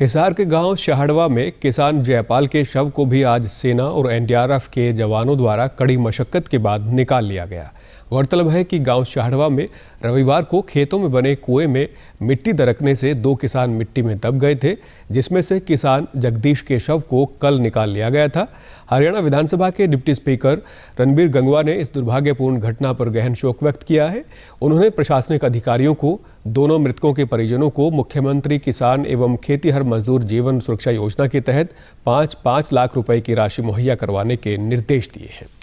हिसार के गांव शहड़वा में किसान जयपाल के शव को भी आज सेना और एनडीआरएफ के जवानों द्वारा कड़ी मशक्कत के बाद निकाल लिया गया गौरतलब है कि गांव शहड़वा में रविवार को खेतों में बने कुएं में मिट्टी दरकने से दो किसान मिट्टी में दब गए थे जिसमें से किसान जगदीश के शव को कल निकाल लिया गया था हरियाणा विधानसभा के डिप्टी स्पीकर रणबीर गंगवा ने इस दुर्भाग्यपूर्ण घटना पर गहन शोक व्यक्त किया है उन्होंने प्रशासनिक अधिकारियों को दोनों मृतकों के परिजनों को मुख्यमंत्री किसान एवं खेतीहर मजदूर जीवन सुरक्षा योजना के तहत पाँच पाँच लाख रुपए की राशि मुहैया करवाने के निर्देश दिए हैं